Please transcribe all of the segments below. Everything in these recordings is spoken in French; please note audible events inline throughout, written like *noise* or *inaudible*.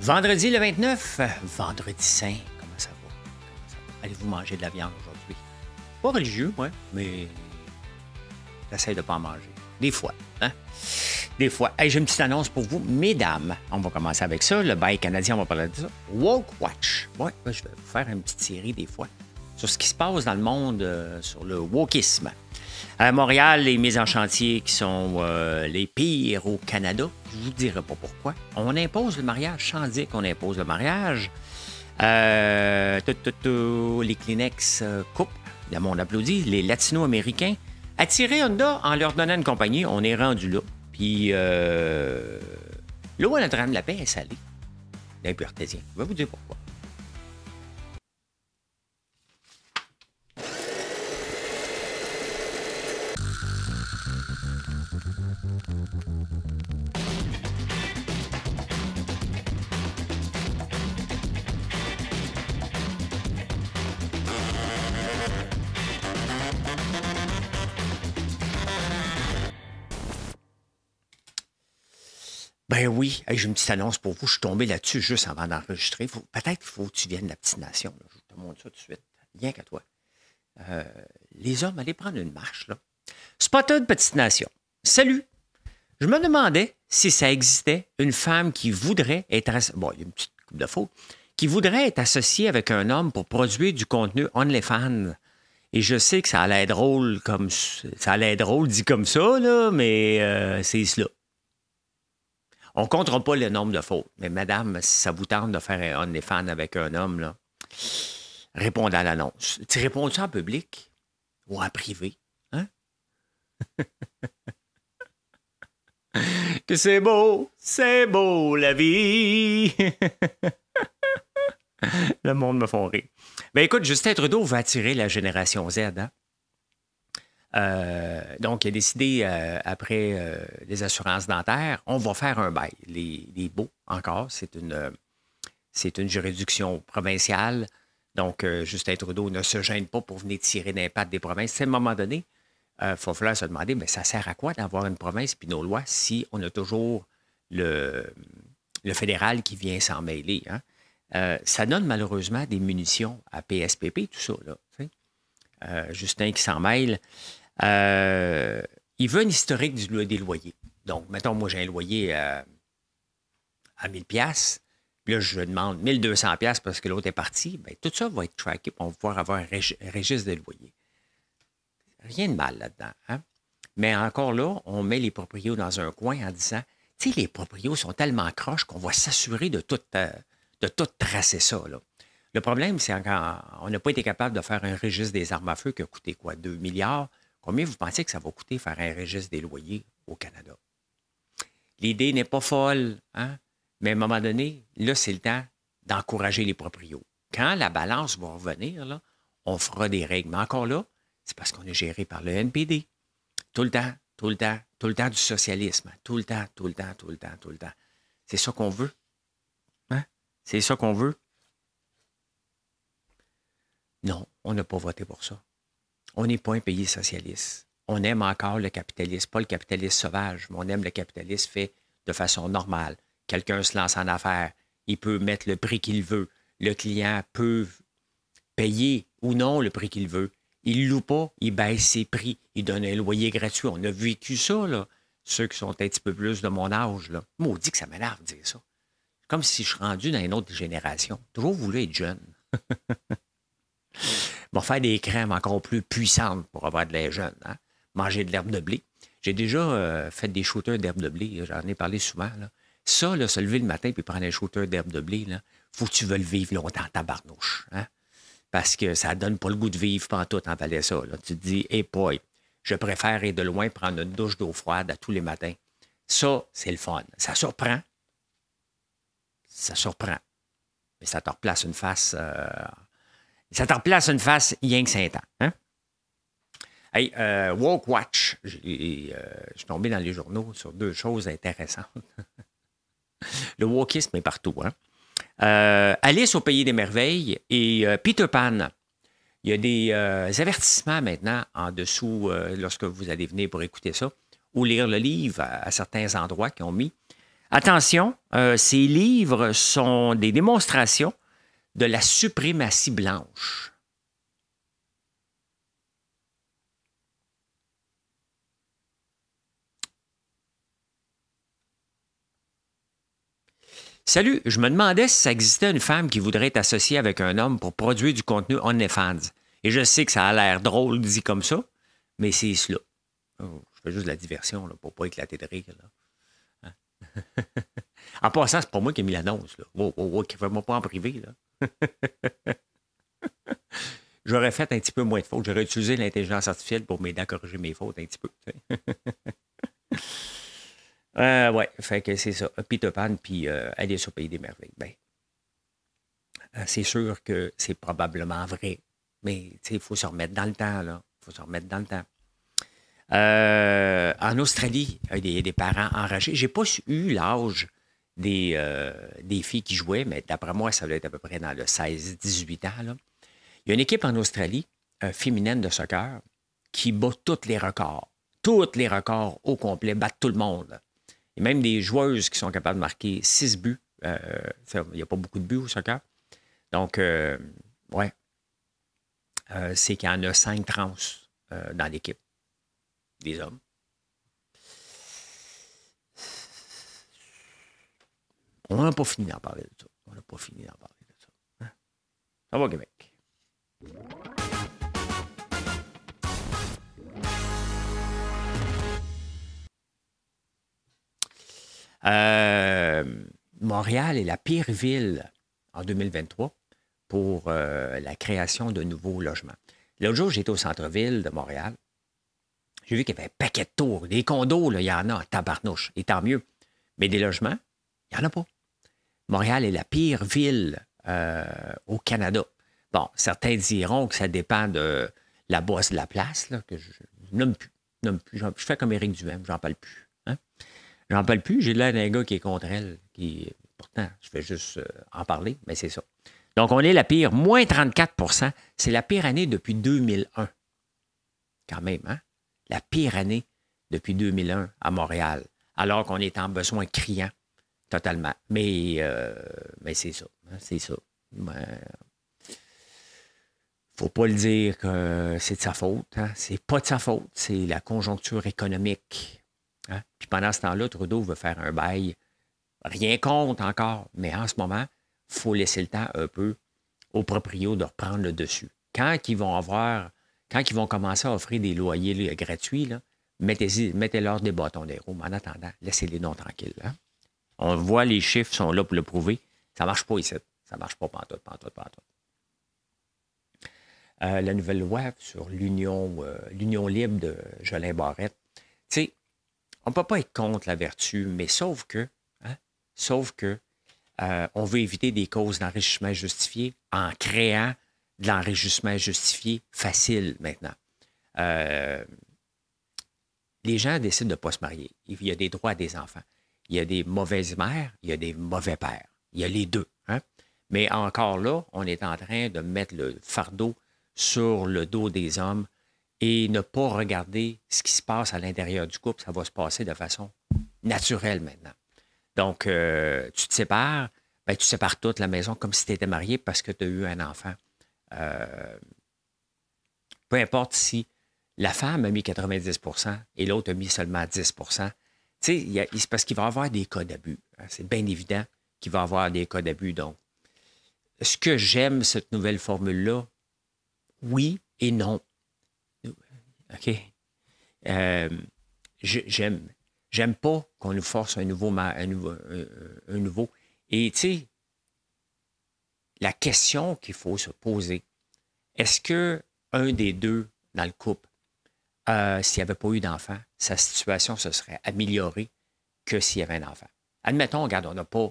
Vendredi le 29, vendredi saint, comment ça va? Allez-vous manger de la viande aujourd'hui? Pas religieux, ouais, mais j'essaie de ne pas en manger. Des fois, hein? Des fois. j'ai une petite annonce pour vous, mesdames. On va commencer avec ça. Le bail canadien, on va parler de ça. Walk Watch. Ouais, ben, je vais vous faire une petite série des fois sur ce qui se passe dans le monde euh, sur le wokisme. À Montréal, les mises en chantier qui sont euh, les pires au Canada, je vous dirai pas pourquoi. On impose le mariage sans dire qu'on impose le mariage. Euh, les Kleenex euh, coupent, le monde applaudit, les Latino-Américains. Attirer Honda en leur donnant une compagnie, on est rendu là. Puis, l'eau à Notre-Dame-la-Paix est salée. Je vais vous dire pourquoi. Ben oui, j'ai une petite annonce pour vous. Je suis tombé là-dessus juste avant d'enregistrer. Peut-être qu'il faut que tu viennes de la petite nation. Je te montre ça tout de suite. Rien qu'à toi. Euh, les hommes, allez prendre une marche. Là. Spotter de petite nation. Salut! Je me demandais si ça existait une femme qui voudrait être. Bon, il y a une petite coupe de faux. Qui voudrait être associée avec un homme pour produire du contenu OnlyFans. Et je sais que ça allait être drôle comme ça allait drôle dit comme ça, mais euh, c'est cela. On ne comptera pas le nombre de fautes. Mais madame, si ça vous tente de faire un OnlyFans avec un homme, là, répondez à l'annonce. Tu réponds ça en public ou en privé? Hein? *laughs* que c'est beau, c'est beau la vie. *laughs* le monde me font rire. Ben écoute, Justin Trudeau va attirer la génération Z. Hein? Euh, donc, il a décidé, euh, après euh, les assurances dentaires, on va faire un bail. Les, baux, encore, c'est une, c'est une juridiction provinciale. Donc, Justin Trudeau ne se gêne pas pour venir tirer d'impact des provinces. C'est à un moment donné, il faut falloir se demander, mais ça sert à quoi d'avoir une province puis nos lois si on a toujours le, le fédéral qui vient s'en mêler? Hein? ça donne malheureusement des munitions à PSPP, tout ça. Justin qui s'en mêle. Euh, il veut un historique du, des loyers. Donc, mettons, moi, j'ai un loyer euh, à, à 1000 pièces. Là, je demande 1200 pièces parce que l'autre est parti. Bien, tout ça va être tracké. pour pouvoir avoir un, registre des loyers. Rien de mal là-dedans. Hein? Mais encore là, on met les proprios dans un coin en disant, tu sais, les proprios sont tellement croches qu'on va s'assurer de tout, euh, de tracer ça. Le problème, c'est qu'on n'a pas été capable de faire un registre des armes à feu qui a coûté quoi, 2 milliards. Combien vous pensez que ça va coûter faire un registre des loyers au Canada? L'idée n'est pas folle, hein? mais à un moment donné, là, c'est le temps d'encourager les proprios. Quand la balance va revenir, là, on fera des règles. Mais encore là, c'est parce qu'on est géré par le NPD. Tout le temps, tout le temps, tout le temps du socialisme. Tout le temps, tout le temps, tout le temps, tout le temps. C'est ça qu'on veut. Hein? C'est ça qu'on veut. Non, on n'a pas voté pour ça. On n'est pas un pays socialiste. On aime encore le capitalisme, pas le capitalisme sauvage, mais on aime le capitalisme fait de façon normale. Quelqu'un se lance en affaires, il peut mettre le prix qu'il veut. Le client peut payer ou non le prix qu'il veut. Il loue pas, il baisse ses prix, il donne un loyer gratuit. On a vécu ça, là. Ceux qui sont un petit peu plus de mon âge, là. Maudit que ça m'énerve de dire ça. Comme si je suis rendu dans une autre génération. Toujours voulu être jeune. *laughs* faire des crèmes encore plus puissantes pour avoir de l'air jeune. Hein. Manger de l'herbe de blé. J'ai déjà euh, fait des shooters d'herbe de blé, j'en ai parlé souvent. Ça, là, se lever le matin puis prendre un shooter d'herbe de blé, là, faut que tu veuilles vivre longtemps, ta barnouche. Hein? Parce que ça donne pas le goût de vivre pendant tout en Valais. ça. Tu te dis, et boy, je préfère aller de loin prendre une douche d'eau froide à tous les matins. Ça, c'est le fun. Ça surprend. Ça surprend. Mais ça te replace une face euh, ça t'en place une face, rien que saint. Hein? Hey, euh, Walk Watch. Euh, je suis tombé dans les journaux sur deux choses intéressantes. *laughs* le walkisme est partout. Hein? Euh, Alice au Pays des Merveilles et Peter Pan. Il y a des avertissements maintenant en dessous lorsque vous allez venir pour écouter ça ou lire le livre à, à certains endroits qui ont mis. Attention, ces livres sont des démonstrations de la suprématie blanche. Salut, je me demandais si ça existait une femme qui voudrait être associée avec un homme pour produire du contenu fans ». Et je sais que ça a l'air drôle dit comme ça, mais c'est cela. Oh, je fais juste de la diversion là, pour pas éclater de rire. Là. Hein? *laughs* en passant, c'est pas moi qui ai mis l'annonce. Là. ne pas en privé. Là. *laughs* J'aurais fait un petit peu moins de fautes. J'aurais utilisé l'intelligence artificielle pour m'aider à corriger mes fautes un petit peu. *laughs* euh, ouais, fait que c'est ça. Peter Pan, puis elle euh, aller sur Pays des Merveilles. Ben, euh, c'est sûr que c'est probablement vrai. Mais il faut se remettre dans le temps, là. Il faut se remettre dans le temps. Euh, en Australie, il y a des, parents enragés. J'ai pas eu l'âge euh, des, filles qui jouaient, mais d'après moi, ça doit être à peu près dans le 16-18 ans. Il y a une équipe en Australie, féminine de soccer, qui bat tous les records. Tous les records au complet, battent tout le monde. Et même des joueuses qui sont capables de marquer 6 buts. Euh, il n'y a pas beaucoup de buts au soccer. Donc, euh, ouais. c'est qu'il y en a cinq trans dans l'équipe des hommes. On n'a pas fini d'en parler de ça. On n'a pas fini d'en parler de ça. Hein? Ça va, Québec. Euh, Montréal est la pire ville en 2023 pour euh, la création de nouveaux logements. L'autre jour, j'étais au centre-ville de Montréal. J'ai vu qu'il y avait un paquet de tours. Des condos, il y en a, tabarnouche. Et tant mieux. Mais des logements, il n'y en a pas. Montréal est la pire ville euh, au Canada. Bon, certains diront que ça dépend de la bosse de la place, que je nomme plus. Nomme plus je fais comme Éric Duhem, n'en parle plus. Hein? J'en parle plus, j'ai l'air d'un gars qui est contre elle, qui, pourtant, je vais juste euh, en parler, mais c'est ça. Donc, on est la pire, moins 34 c'est la pire année depuis 2001. Quand même, hein? La pire année depuis 2001 à Montréal, alors qu'on est en besoin criant Totalement. Mais, euh, mais c'est ça. Hein, c'est ça. faut pas le dire que c'est de sa faute. Hein. C'est pas de sa faute. C'est la conjoncture économique. Hein. Puis pendant ce temps-là, Trudeau veut faire un bail. Rien compte encore. Mais en ce moment, faut laisser le temps un peu aux proprios de reprendre le dessus. Quand ils vont avoir, quand ils vont commencer à offrir des loyers gratuits, mettez-leur mettez des bâtons des roues. Mais en attendant, laissez-les non tranquilles. On voit les chiffres sont là pour le prouver. Ça ne marche pas ici. Ça ne marche pas pantoute, pantoute, pantoute. Euh, la nouvelle loi sur euh, l'union, libre de Jolin Barrette. Tu sais, on ne peut pas être contre la vertu, mais sauf que, hein, sauf que, euh, on veut éviter des causes d'enrichissement justifié en créant de l'enrichissement justifié facile maintenant. les gens décident de ne pas se marier. Il y a des droits des enfants. Il y a des mauvaises mères, il y a des mauvais pères. Il y a les deux. Hein. Mais encore là, on est en train de mettre le fardeau sur le dos des hommes et ne pas regarder ce qui se passe à l'intérieur du couple. Ça va se passer de façon naturelle maintenant. Donc, euh, tu te sépares, ben, tu sépares toute la maison comme si tu étais marié parce que tu as eu un enfant. Euh, peu importe si la femme a mis 90 et l'autre a mis seulement 10 c'est parce qu'il va y avoir des cas d'abus. Hein. c'est bien évident qu'il va y avoir des cas d'abus. Donc, ce que j'aime, cette nouvelle formule-là, oui et non. OK? Euh, j'aime. J'aime pas qu'on nous force un nouveau. Un nouveau, un nouveau. Et tu sais, la question qu'il faut se poser, est-ce qu'un des deux dans le couple euh, s'il n'y avait pas eu d'enfant, sa situation se serait améliorée que s'il y avait un enfant. Admettons, regarde, on n'a pas.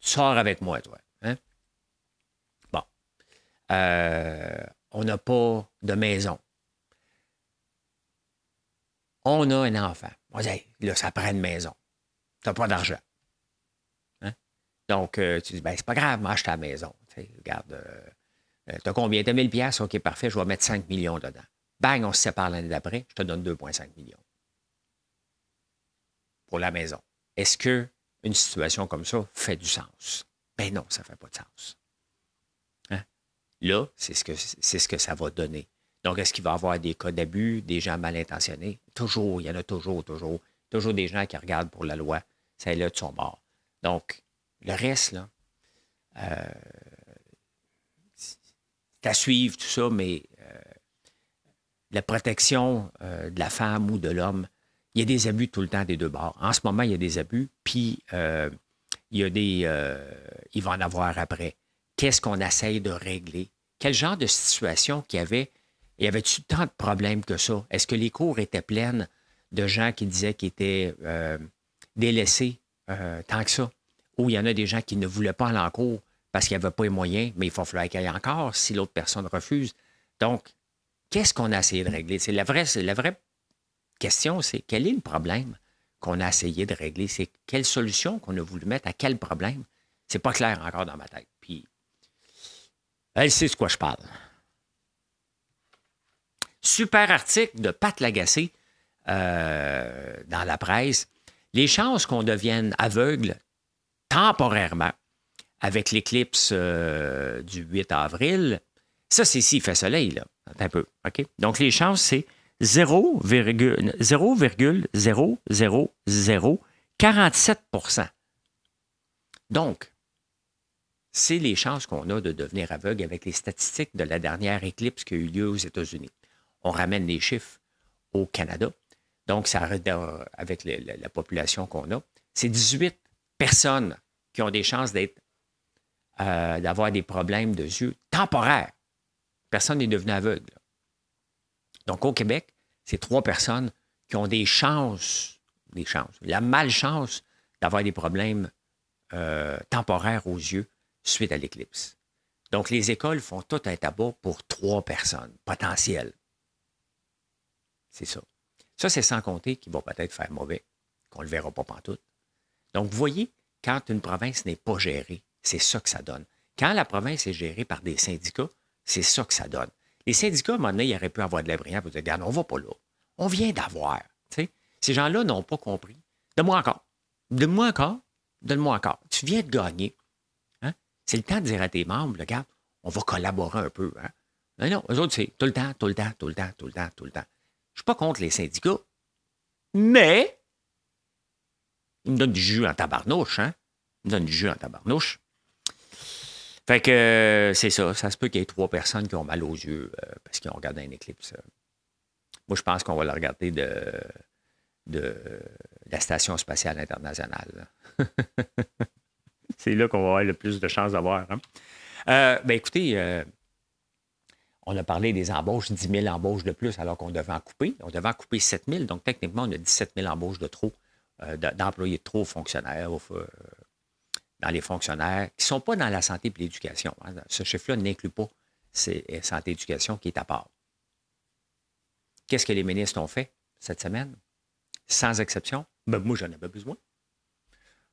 Tu sors avec moi, toi. Hein? Bon. Euh, on n'a pas de maison. On a un enfant. On dit, là, ça prend une maison. Tu n'as pas d'argent. Hein? Donc, euh, tu dis, ben, c'est pas grave, moi, ta maison. regarde, tu as combien? T'as 1000$? OK, parfait, je vais mettre 5 millions dedans. Bang, on se sépare l'année d'après, je te donne 2,5 millions pour la maison. Est-ce que une situation comme ça fait du sens? Ben non, ça ne fait pas de sens. Hein? Là, c'est ce, que, c'est ce que ça va donner. Donc, est-ce qu'il va y avoir des cas d'abus, des gens mal intentionnés? Toujours, il y en a toujours, toujours. Toujours des gens qui regardent pour la loi. c'est là de son bord. Donc, le reste, là, euh, à suivre tout ça, mais la protection euh, de la femme ou de l'homme, il y a des abus tout le temps des deux bords. En ce moment, il y a des abus, puis euh, il y a des. Euh, il va en avoir après. Qu'est-ce qu'on essaye de régler? Quel genre de situation qu'il y avait? Il y avait-tu tant de problèmes que ça? Est-ce que les cours étaient pleines de gens qui disaient qu'ils étaient délaissés tant que ça? Ou il y en a des gens qui ne voulaient pas aller en cours parce qu'ils n'y pas les moyens, mais il faut falloir qu'il encore si l'autre personne refuse. Donc, qu'est-ce qu'on a essayé de régler? C'est la vraie, la vraie question, c'est quel est le problème qu'on a essayé de régler? C'est quelle solution qu'on a voulu mettre à quel problème? C'est pas clair encore dans ma tête. Puis, elle sait de quoi je parle. Super article de Pat Lagacé euh, dans la presse. Les chances qu'on devienne aveugle temporairement avec l'éclipse euh, du 8 avril ça, c'est s'il fait soleil, là. Un peu. OK? Donc, les chances, c'est 0,00047 Donc, c'est les chances qu'on a de devenir aveugle avec les statistiques de la dernière éclipse qui a eu lieu aux États-Unis. On ramène les chiffres au Canada. Donc, ça, avec la, population qu'on a, c'est 18 personnes qui ont des chances d'être, euh, d'avoir des problèmes de yeux temporaires personne n'est devenu aveugle. Donc, au Québec, c'est trois personnes qui ont des chances, des chances, la malchance d'avoir des problèmes euh, temporaires aux yeux suite à l'éclipse. Donc, les écoles font tout un tabac pour trois personnes potentielles. C'est ça. Ça, c'est sans compter qu'ils vont peut-être faire mauvais, qu'on ne le verra pas pantoute. Donc, vous voyez, quand une province n'est pas gérée, c'est ça que ça donne. Quand la province est gérée par des syndicats, c'est ça que ça donne. Les syndicats, à un moment donné, ils auraient pu avoir de la brillance pour dire Regarde, on va pas là. On vient d'avoir. Ces gens-là n'ont pas compris. Donne-moi encore. Donne-moi encore. Donne-moi encore. Tu viens de gagner. Hein? C'est le temps de dire à tes membres Regarde, on va collaborer un peu. Hein? Non, non, eux autres, c'est tout le temps, tout le temps, tout le temps, tout le temps, tout le temps. Je ne suis pas contre les syndicats, mais ils me donnent du jus en tabarnouche, hein? Ils me donnent du jus en tabarnouche. Fait que c'est ça. Ça se peut qu'il y ait trois personnes qui ont mal aux yeux euh, parce qu'ils ont regardé un éclipse. Moi, je pense qu'on va le regarder de, de la Station spatiale internationale. *laughs* c'est là qu'on va avoir le plus de chances d'avoir. Hein? Euh, ben écoutez, euh, on a parlé des embauches, 10 000 embauches de plus alors qu'on devait en couper. On devait en couper 7 000, donc techniquement, on a 17 000 embauches de trop, d'employés de trop, fonctionnaires, dans les fonctionnaires qui ne sont pas dans la santé et l'éducation. Hein. Ce chiffre-là n'inclut pas c'est euh, santé-éducation qui est à part. Qu'est-ce que les ministres ont fait cette semaine? Sans exception, ben, moi, j'en avais besoin.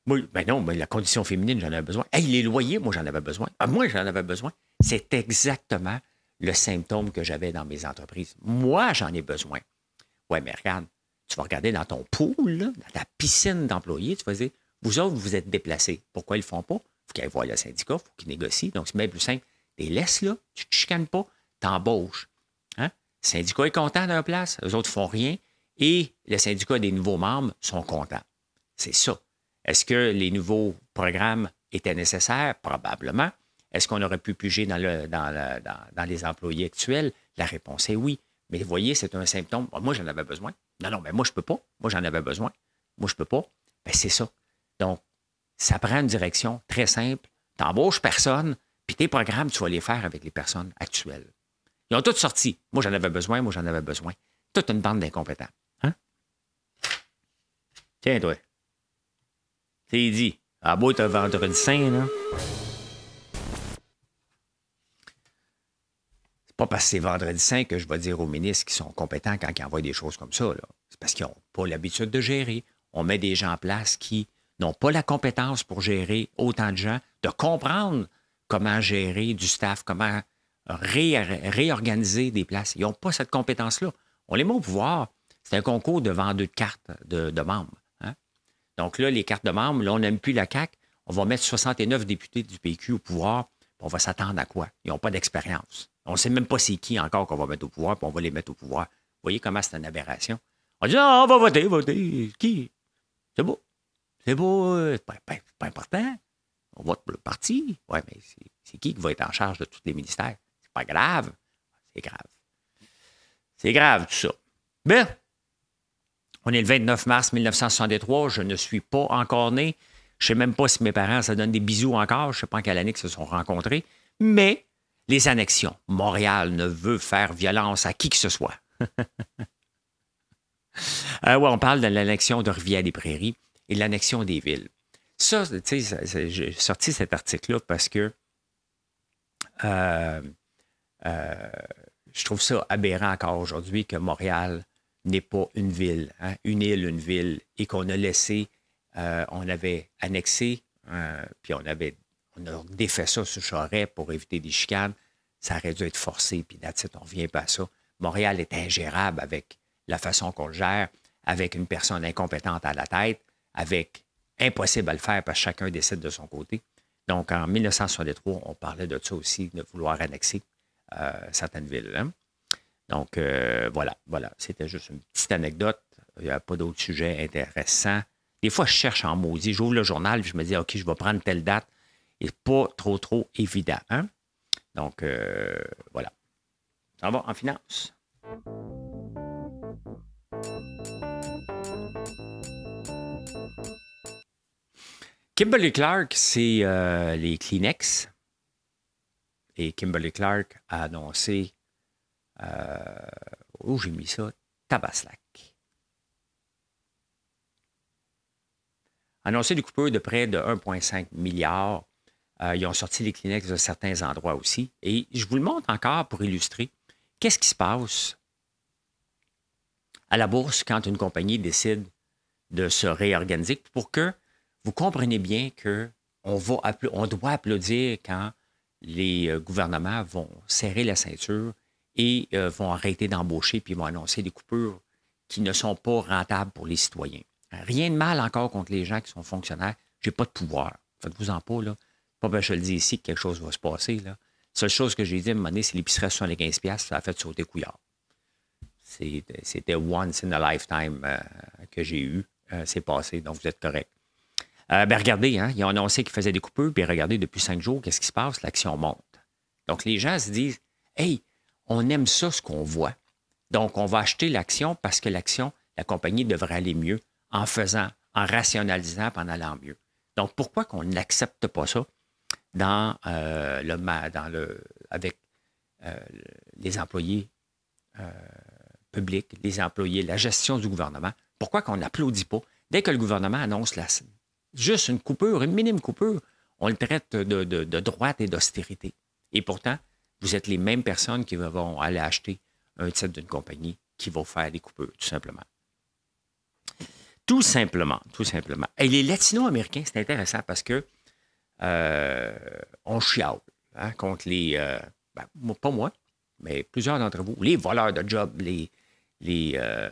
Moi, ben non, mais la condition féminine, j'en avais besoin. Hey, les loyers, moi, j'en avais besoin. Ah, moi, j'en avais besoin. C'est exactement le symptôme que j'avais dans mes entreprises. Moi, j'en ai besoin. Ouais, mais regarde, tu vas regarder dans ton pool, dans ta piscine d'employés, tu vas dire vous autres, vous êtes déplacés. Pourquoi ils le font pas? Il faut qu'ils aillent voir le syndicat, il faut qu'ils négocient. Donc, c'est bien plus simple. Les laisse là, tu ne te chicanes pas, t'embauches. Hein? Le syndicat est content d'un place, les autres ne font rien, et le syndicat des nouveaux membres sont contents. C'est ça. Est-ce que les nouveaux programmes étaient nécessaires? Probablement. Est-ce qu'on aurait pu puger dans, dans, les employés actuels? La réponse est oui. Mais vous voyez, c'est un symptôme. moi, j'en avais besoin. Non, non, mais moi, je ne peux pas. Moi, j'en avais besoin. Moi, je ne peux pas. Ben, c'est ça. Donc, ça prend une direction très simple. Tu n'embauches personne, puis tes programmes, tu vas les faire avec les personnes actuelles. Ils ont toutes sorti. Moi, j'en avais besoin, moi, j'en avais besoin. Toute une bande d'incompétents. Hein? Tiens, toi. C'est dit. à ah, beau, t'as vendredi saint, hein? là. C'est pas parce que c'est vendredi saint que je vais dire aux ministres qu'ils sont compétents quand ils envoient des choses comme ça, C'est parce qu'ils n'ont pas l'habitude de gérer. On met des gens en place qui n'ont pas la compétence pour gérer autant de gens, de comprendre comment gérer du staff, comment réorganiser des places. Ils n'ont pas cette compétence-là. On les met au pouvoir. C'est un concours de vendeurs de cartes de, membres. Hein. Donc là, les cartes de membres, là, on n'aime plus la cac. On va mettre 69 députés du PQ au pouvoir. On va s'attendre à quoi? Ils n'ont pas d'expérience. On ne sait même pas c'est qui encore qu'on va mettre au pouvoir, on va les mettre au pouvoir. Vous voyez comment c'est une aberration? On dit, non, ah, on va voter, voter. Qui? C'est beau. Eh ben, euh, c'est beau, pas, important. On vote pour le parti. Oui, mais c'est qui qui va être en charge de tous les ministères? C'est pas grave. C'est grave. C'est grave, tout ça. Bien, on est le 29 mars 1963. Je ne suis pas encore né. Je ne sais même pas si mes parents se donnent des bisous encore. Je ne sais pas en quelle année ils se sont rencontrés. Mais les annexions. Montréal ne veut faire violence à qui que ce soit. Oui, *laughs* euh, ouais, on parle de l'annexion de Rivière-des-Prairies et l'annexion des villes. Ça, tu sais, j'ai sorti cet article-là parce que euh, euh, je trouve ça aberrant encore aujourd'hui que Montréal n'est pas une ville, hein, une île, une ville, et qu'on a laissé, euh, on avait annexé, puis on avait on a défait ça sur Charret pour éviter des chicanes. Ça aurait dû être forcé, puis là on ne revient pas à ça. Montréal est ingérable avec la façon qu'on le gère, avec une personne incompétente à la tête avec impossible à le faire parce que chacun décide de son côté. Donc, en 1963, on parlait de ça aussi, de vouloir annexer euh, certaines villes. Hein. Donc, euh, voilà, voilà. C'était juste une petite anecdote. Il n'y a pas d'autres sujets intéressants. Des fois, je cherche en maudit. J'ouvre le journal et je me dis, OK, je vais prendre telle date. n'est pas trop, trop évident. Hein. Donc, euh, voilà. Ça va en finance. Kimberly Clark, c'est euh, les Kleenex. Et Kimberly Clark a annoncé euh, où oh, j'ai mis ça Tabaslac. Annoncé des coupures de près de 1,5 milliard. Euh, ils ont sorti les Kleenex de certains endroits aussi. Et je vous le montre encore pour illustrer qu'est-ce qui se passe à la bourse quand une compagnie décide de se réorganiser pour que vous comprenez bien que on, doit applaudir quand les euh, gouvernements vont serrer la ceinture et euh, vont arrêter d'embaucher puis vont annoncer des coupures qui ne sont pas rentables pour les citoyens. Rien de mal encore contre les gens qui sont fonctionnaires. Je n'ai pas de pouvoir. Faites-vous-en pas, là. Pas je le dis ici que quelque chose va se passer, La seule chose que j'ai dit à un moment donné, c'est l'épicerie les 15 ça a fait sauter couillard. C'était once in a lifetime euh, que j'ai eu. c'est passé, donc vous êtes correct. Euh, ben, regardez, hein, ils ont annoncé qu'ils faisaient des coupures, puis regardez, depuis cinq jours, qu'est-ce qui se passe? L'action monte. Donc, les gens se disent Hey, on aime ça, ce qu'on voit. Donc, on va acheter l'action parce que l'action, la compagnie devrait aller mieux en faisant, en rationalisant, en allant mieux. Donc, pourquoi qu'on n'accepte pas ça dans, euh, dans le, avec euh, les employés publics, les employés, la gestion du gouvernement? Pourquoi qu'on n'applaudit pas dès que le gouvernement annonce la, Juste une coupure, une minime coupure. On le traite de, droite et d'austérité. Et pourtant, vous êtes les mêmes personnes qui vont aller acheter un titre d'une compagnie qui va faire des coupures, tout simplement. Tout simplement, tout simplement. Et les latino-américains, c'est intéressant parce que euh, on chiale hein, contre les. Euh, ben, pas moi, mais plusieurs d'entre vous, les voleurs de jobs, les, euh,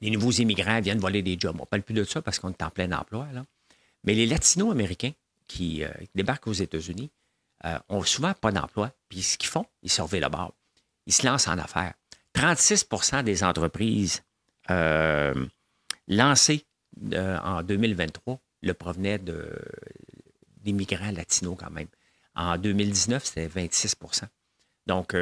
les nouveaux immigrants viennent voler des jobs. On ne parle plus de ça parce qu'on est en plein emploi. Là. Mais les latino-américains qui, euh, débarquent aux États-Unis euh, ont souvent pas d'emploi. Puis ce qu'ils font, ils surveillent le bord. Ils se lancent en affaires. 36 des entreprises euh, lancées en 2023 le provenaient d'immigrants latinos quand même. En 2019, c'était 26 Donc,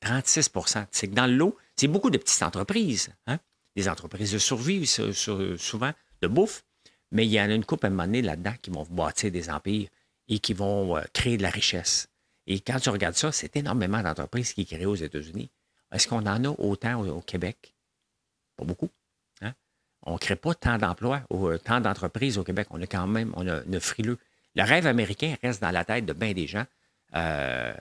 36 C'est que dans l'eau, c'est beaucoup de petites entreprises. Hein? des entreprises de souvent de bouffe, mais il y en a une coupe à un moment donné là-dedans qui vont bâtir des empires et qui vont euh, créer de la richesse. Et quand tu regardes ça, c'est énormément d'entreprises qui créent aux États-Unis. Est-ce qu'on en a autant au, Québec? Pas beaucoup. Hein? On ne crée pas tant d'emplois, ou, euh, tant d'entreprises au Québec. On a quand même, on a, on a frileux. Le rêve américain reste dans la tête de bien des gens. Euh,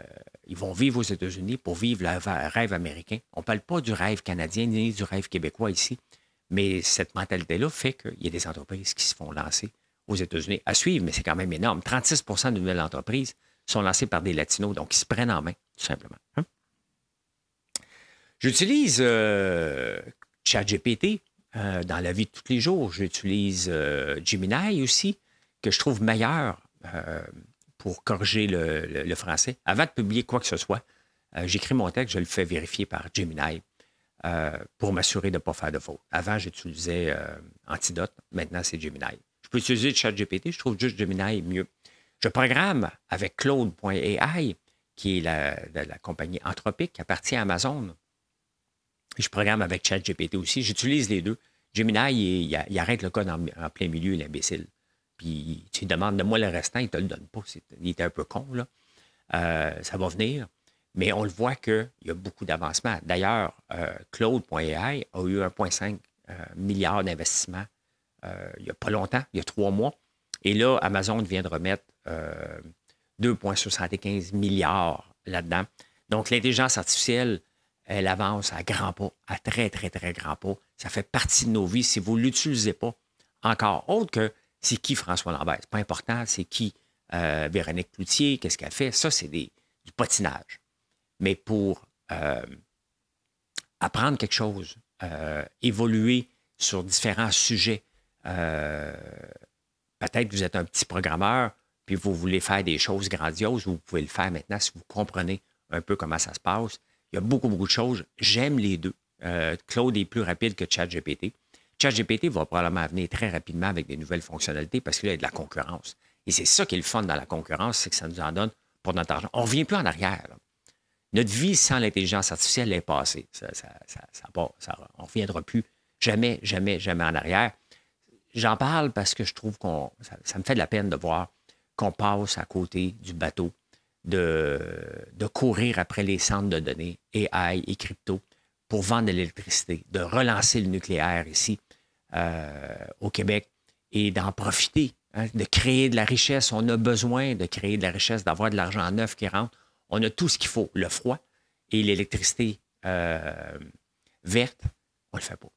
ils vont vivre aux États-Unis pour vivre le rêve américain. On ne parle pas du rêve canadien ni du rêve québécois ici, mais cette mentalité-là fait qu'il y a des entreprises qui se font lancer aux États-Unis. À suivre, mais c'est quand même énorme. 36 de nouvelles entreprises sont lancées par des Latinos, donc ils se prennent en main, tout simplement. Hein. J'utilise euh, ChatGPT euh, dans la vie de tous les jours. J'utilise Gemini aussi, que je trouve meilleur pour corriger le, français. Avant de publier quoi que ce soit, euh, j'écris mon texte, je le fais vérifier par Gemini euh, pour m'assurer de ne pas faire de fautes. Avant, j'utilisais euh, Antidote, maintenant c'est Gemini. Je peux utiliser ChatGPT, je trouve juste Gemini mieux. Je programme avec Claude.ai, qui est la, compagnie Anthropique, qui appartient à Amazon. Je programme avec ChatGPT aussi. J'utilise les deux. Gemini, il, arrête le code en plein milieu, l'imbécile puis tu demandes, de moi le restant, il ne te le donne pas. il était un peu con, là. Euh, ça va venir. Mais on le voit qu'il y a beaucoup d'avancement D'ailleurs, euh, Cloud.ai a eu 1,5 euh, milliard d'investissements euh, il n'y a pas longtemps, il y a trois mois. Et là, Amazon vient de remettre 2,75 milliards là-dedans. Donc, l'intelligence artificielle, elle avance à grand pas, à très, très, très grand pas. Ça fait partie de nos vies. Si vous ne l'utilisez pas encore, autre que c'est qui François Lambert. C'est pas important, c'est qui euh, Véronique Cloutier, qu'est-ce qu'elle fait. Ça, c'est du patinage. Mais pour euh, apprendre quelque chose, euh, évoluer sur différents sujets, peut-être que vous êtes un petit programmeur, puis vous voulez faire des choses grandioses, vous pouvez le faire maintenant si vous comprenez un peu comment ça se passe. Il y a beaucoup, beaucoup de choses. J'aime les deux. Claude est plus rapide que ChatGPT. ChatGPT va probablement venir très rapidement avec des nouvelles fonctionnalités parce qu'il y a de la concurrence. Et c'est ça qui est le fun dans la concurrence, c'est que ça nous en donne pour notre argent. On ne revient plus en arrière. Notre vie sans l'intelligence artificielle est passée. on ne reviendra plus jamais, jamais, jamais en arrière. J'en parle parce que je trouve qu'on. Ça, me fait de la peine de voir qu'on passe à côté du bateau, de, de courir après les centres de données, AI et crypto, pour vendre de l'électricité, de relancer le nucléaire ici. Euh, au Québec et d'en profiter, hein, de créer de la richesse. On a besoin de créer de la richesse, d'avoir de l'argent neuf qui rentre. On a tout ce qu'il faut, le froid et l'électricité euh, verte. On le fait pas.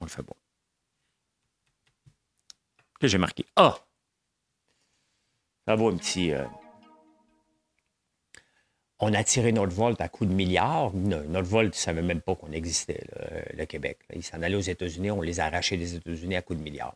On le fait pas. Que j'ai marqué. Ah! Ça vaut un petit. Euh, on a tiré notre vol à coup de milliards. Notre vol ne savait même pas qu'on existait, euh, le Québec. Ils s'en allaient aux États-Unis, on les a arrachés des États-Unis à coups de milliards.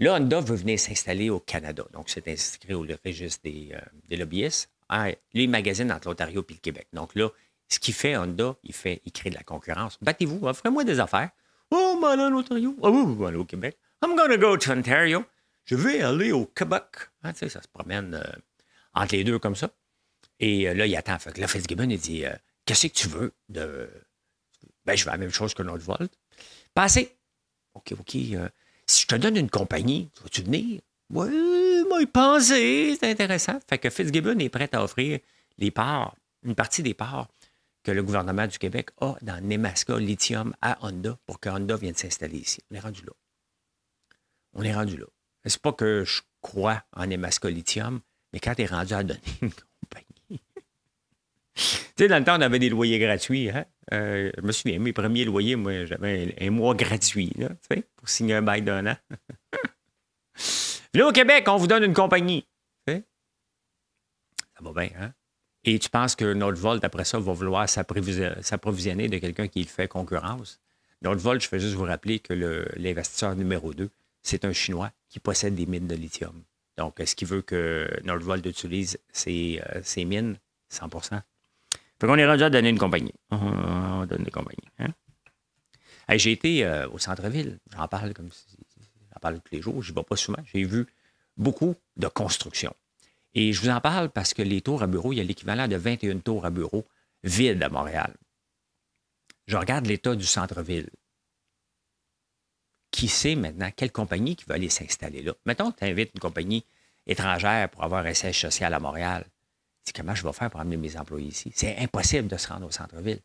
Là, Honda veut venir s'installer au Canada. Donc, c'est inscrit au registre des, euh, lobbyistes. Ah, les magazines entre l'Ontario et le Québec. Donc là, ce qu'il fait, Honda, il, fait, il crée de la concurrence. Battez-vous, offrez-moi hein, des affaires. Oh, ah, aller en Ontario. Oh, oui, au Québec. I'm gonna go to Ontario. Je vais aller au Québec. Hein, ça se promène euh, entre les deux comme ça. Et euh, là, il attend. Fait que là, Fitzgibbon, il dit euh, Qu'est-ce que tu veux de. Ben, je veux la même chose que volte. »« Passez. OK, OK. Euh, si je te donne une compagnie, vas-tu venir? Oui, moi, y penser, c'est intéressant. Fait que Fitzgibbon est prêt à offrir les parts, une partie des parts que le gouvernement du Québec a dans Nemaska Lithium à Honda pour que Honda vienne s'installer ici. On est rendu là. On est rendu là. C'est pas que je crois en Nemaska Lithium, mais quand tu es rendu à donner *laughs* Tu sais, dans le temps, on avait des loyers gratuits. Hein. Euh, je me souviens, mes premiers loyers, moi, j'avais un, mois gratuit pour signer un bail d'un an. *laughs* là, au Québec, on vous donne une compagnie. Ça va bien, hein? Et tu penses que notre après ça, va vouloir s'approvisionner de quelqu'un qui le fait concurrence? Nordvolt, je fais juste vous rappeler que l'investisseur numéro 2, c'est un Chinois qui possède des mines de lithium. Donc, est ce qu'il veut que Nordvolt utilise ses euh, mines, 100 on est rendu à donner une compagnie. On donne des compagnies. Hein. j'ai été euh, au centre-ville. J'en parle comme j'en parle tous les jours. J'y vais pas souvent. J'ai vu beaucoup de construction. Et je vous en parle parce que les tours à bureaux, il y a l'équivalent de 21 tours à bureaux vides à Montréal. Je regarde l'état du centre-ville. Qui sait maintenant quelle compagnie qui va aller s'installer là? Mettons que tu invites une compagnie étrangère pour avoir un siège social à Montréal comment je vais faire pour amener mes employés ici? C'est impossible de se rendre au centre-ville.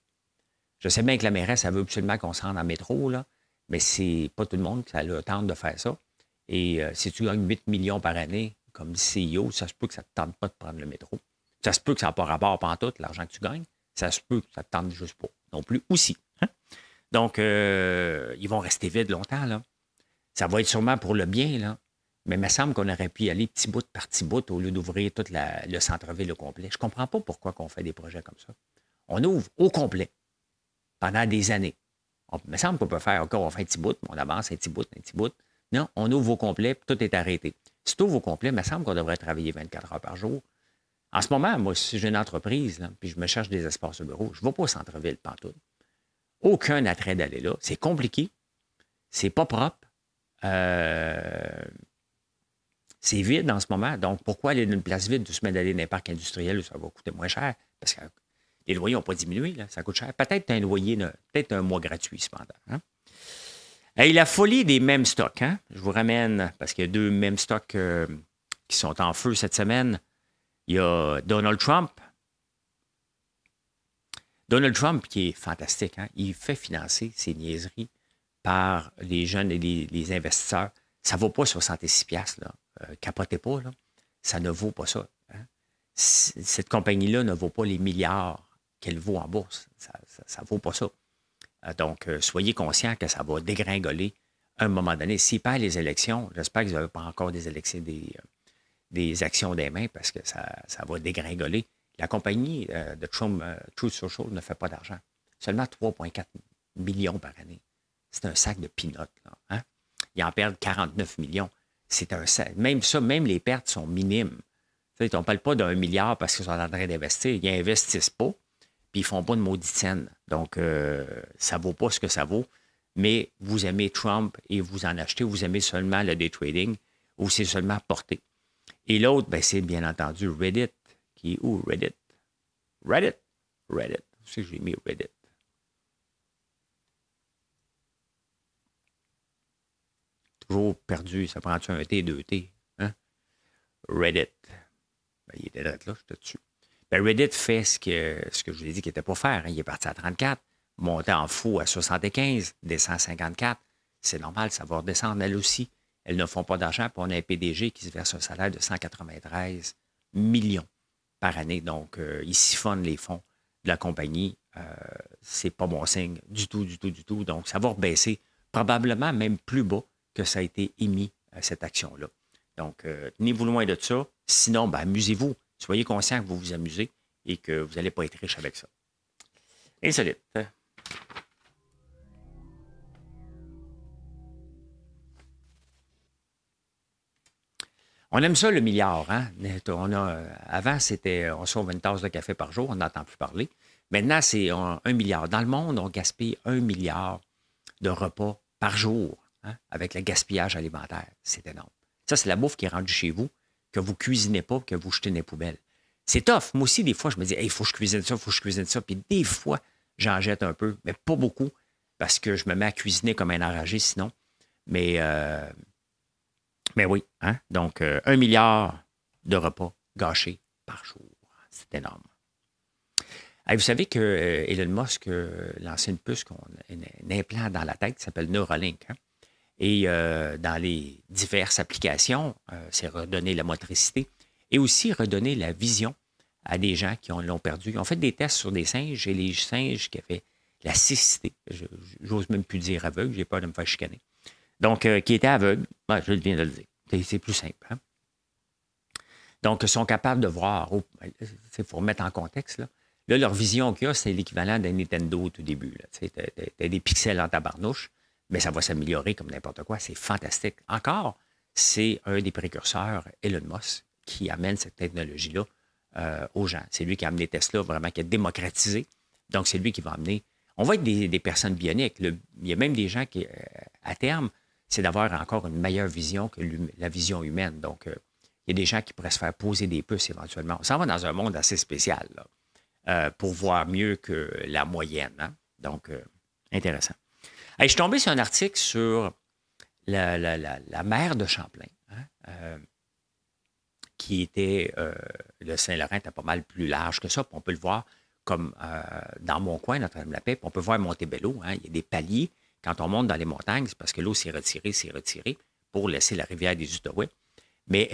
Je sais bien que la mairesse, elle veut absolument qu'on se rende en métro, là, mais c'est pas tout le monde qui a le temps de faire ça. Et euh, si tu gagnes 8 millions par année comme CEO, ça se peut que ça ne te tente pas de prendre le métro. Ça se peut que ça n'a pas rapport tout, l'argent que tu gagnes. Ça se peut que ça ne te tente juste pas non plus aussi. Hein? Donc, euh, ils vont rester vides longtemps. Ça va être sûrement pour le bien, là, mais il me semble qu'on aurait pu aller petit bout par petit bout au lieu d'ouvrir tout le centre-ville au complet. Je ne comprends pas pourquoi on fait des projets comme ça. On ouvre au complet pendant des années. il me semble qu'on peut faire, encore on fait un petit bout, on avance un petit bout, un petit bout. Non, on ouvre au complet, tout est arrêté. Si tu ouvres au complet, il me semble qu'on devrait travailler 24 heures par jour. En ce moment, moi, si j'ai une entreprise, puis je me cherche des espaces au bureau, je ne vais pas au centre-ville partout Aucun attrait d'aller là. C'est compliqué. C'est pas propre. Euh, c'est vide en ce moment. Donc, pourquoi aller une place vide, de se d'aller dans un parc industriel où ça va coûter moins cher? Parce que les loyers n'ont pas diminué, ça coûte cher. Peut-être un loyer, peut-être un mois gratuit, cependant. Et hein. la folie des mêmes stocks. Hein. Je vous ramène, parce qu'il y a deux mêmes stocks euh, qui sont en feu cette semaine. Il y a Donald Trump. Donald Trump, qui est fantastique, hein. il fait financer ses niaiseries par les jeunes et les, investisseurs. Ça ne vaut pas 66$. Là. Euh, capotez pas, ça ne vaut pas ça. Hein. Cette compagnie-là ne vaut pas les milliards qu'elle vaut en bourse. Ça ne vaut pas ça. Euh, donc, euh, soyez conscients que ça va dégringoler à un moment donné. Si pas les élections, j'espère que vous n'avez pas encore des, des, actions des mains parce que ça, va dégringoler. La compagnie de Trump, Truth Social ne fait pas d'argent. Seulement 3,4 millions par année. C'est un sac de peanuts. Hein? Ils en perdent 49 millions c'est un. Même ça, même les pertes sont minimes. on ne parle pas d'un milliard parce qu'ils sont en train d'investir. Ils n'investissent pas, puis ils ne font pas de scène. Donc, euh, ça ne vaut pas ce que ça vaut. Mais vous aimez Trump et vous en achetez, vous aimez seulement le day trading ou c'est seulement porté. Et l'autre, ben, c'est bien entendu Reddit, qui est où Reddit? Reddit? Reddit. Je sais que j'ai mis Reddit. toujours perdu. Ça prend-tu un T, deux T? Hein? Reddit. Ben, il était là, je te dessus. Ben, Reddit fait ce que, ce que je vous ai dit qu'il n'était pas faire. Hein. Il est parti à 34, monté en fou à 75, descend à 54. C'est normal, ça va redescendre elle aussi. Elles ne font pas d'argent, pour on a un PDG qui se verse un salaire de 193 millions par année. Donc, euh, ils siphonnent les fonds de la compagnie. Euh, c'est pas bon signe du tout, du tout, du tout. Donc, ça va rebaisser probablement même plus bas que ça a été émis, cette action-là. Donc, euh, tenez-vous loin de ça. Sinon, ben, amusez-vous. Soyez conscient que vous vous amusez et que vous n'allez pas être riche avec ça. Insolite. On aime ça, le milliard. Hein? On a, avant, c'était on sauve une tasse de café par jour, on n'entend plus parler. Maintenant, c'est un, milliard. Dans le monde, on gaspille un milliard de repas par jour. Hein, avec le gaspillage alimentaire. C'est énorme. Ça, c'est la bouffe qui est rendue chez vous, que vous cuisinez pas, que vous jetez dans les poubelles. C'est tough. Moi aussi, des fois, je me dis, il faut que je cuisine ça, il faut que je cuisine ça. Puis des fois, j'en jette un peu, mais pas beaucoup, parce que je me mets à cuisiner comme un enragé sinon. Mais, euh, mais oui, hein. donc euh, un milliard de repas gâchés par jour. C'est énorme. et vous savez que euh, Elon Musk une puce, qu'on, un implant dans la tête qui s'appelle Neuralink. Hein? et euh, dans les diverses applications, euh, c'est redonner la motricité et aussi redonner la vision à des gens qui l'ont perdu. Ils ont fait des tests sur des singes et les singes qui avaient la cécité, j'ose même plus dire aveugle, j'ai peur de me faire chicaner. Donc, euh, qui étaient aveugles, ben, je viens de le dire, c'est plus simple. Hein. Donc, Donc, sont capables de voir, oh, ben, c'est pour remettre en contexte, là, leur vision qu'il y a, c'est l'équivalent d'un Nintendo au tout début. Tu as des pixels en tabarnouche mais ça va s'améliorer comme n'importe quoi. C'est fantastique. Encore, c'est un des précurseurs, Elon Musk, qui amène cette technologie-là euh, aux gens. C'est lui qui a amené Tesla vraiment, qui a démocratisé. Donc, c'est lui qui va amener. On va être des, personnes bioniques. il y a même des gens qui, euh, à terme, c'est d'avoir encore une meilleure vision que la vision humaine. Donc, euh, il y a des gens qui pourraient se faire poser des puces éventuellement. On s'en va dans un monde assez spécial pour voir mieux que la moyenne. Hein. Donc, intéressant je suis tombé sur un article sur la, mer de Champlain, hein, euh, qui était. Euh, le Saint-Laurent était pas mal plus large que ça. on peut le voir comme euh, dans mon coin, Notre-Dame-la-Paix. on peut voir Montebello. Hein, il y a des paliers. Quand on monte dans les montagnes, c'est parce que l'eau s'est retirée, s'est retirée pour laisser la rivière des Outaouais. Mais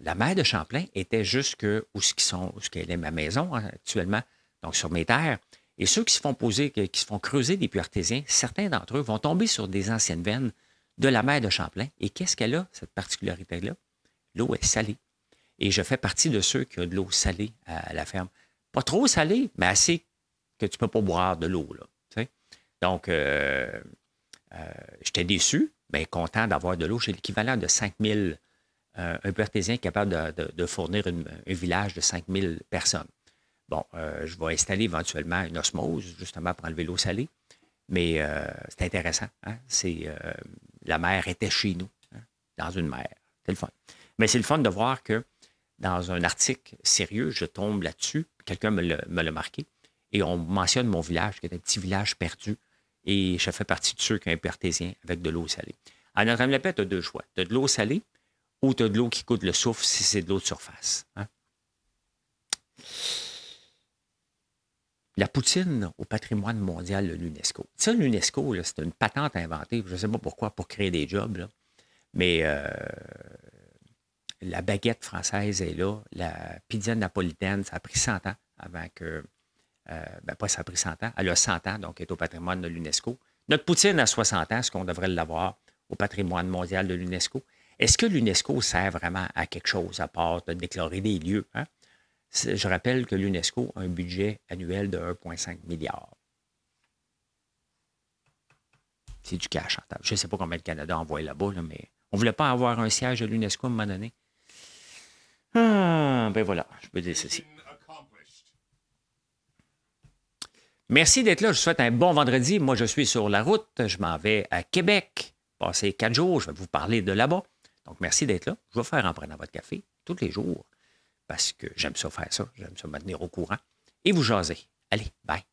la, mer de Champlain était jusque où, ce qu'elle est ma maison hein, actuellement, donc sur mes terres. Et ceux qui se font poser, qui se font creuser des puits artésiens, certains d'entre eux vont tomber sur des anciennes veines de la mer de Champlain. Et qu'est-ce qu'elle a, cette particularité-là? L'eau est salée. Et je fais partie de ceux qui ont de l'eau salée à la ferme. Pas trop salée, mais assez que tu ne peux pas boire de l'eau. Donc, euh, euh, j'étais déçu, mais content d'avoir de l'eau. J'ai l'équivalent de 5000, 000. Euh, un puits artésien capable de, fournir un village de 5000 personnes. Bon, euh, je vais installer éventuellement une osmose, justement, pour enlever l'eau salée. Mais euh, c'est intéressant. Hein. Euh, la mer était chez nous, hein, dans une mer. C'est le fun. Mais c'est le fun de voir que dans un article sérieux, je tombe là-dessus. Quelqu'un me, l'a marqué. Et on mentionne mon village, qui est un petit village perdu. Et je fais partie de ceux qui ont un avec de l'eau salée. À Notre-Dame-la-Paix, tu as deux choix. Tu as de l'eau salée ou tu as de l'eau qui coûte le souffle si c'est de l'eau de surface. Hein la poutine au patrimoine mondial de l'UNESCO. Ça, l'UNESCO, c'est une patente inventée, je ne sais pas pourquoi, pour créer des jobs, mais euh, la baguette française est là, la pizza napolitaine, ça a pris 100 ans avant que... Euh, ben pas ça a pris 100 ans, elle a 100 ans, donc est au patrimoine de l'UNESCO. Notre poutine a 60 ans, ce qu'on devrait l'avoir au patrimoine mondial de l'UNESCO. Est-ce que l'UNESCO sert vraiment à quelque chose à part de déclarer des lieux? Hein? Je rappelle que l'UNESCO a un budget annuel de 1,5 milliard. C'est du cash en table. Je ne sais pas combien le Canada envoie là-bas, mais on ne voulait pas avoir un siège de l'UNESCO à un moment donné. Ah, ben voilà, je peux dire ceci. Merci d'être là. Je vous souhaite un bon vendredi. Moi, je suis sur la route. Je m'en vais à Québec. Passer quatre jours, je vais vous parler de là-bas. Donc, merci d'être là. Je vais faire en prenant votre café tous les jours parce que j'aime ça faire ça, j'aime ça me tenir au courant. Et vous jasez. Allez, bye.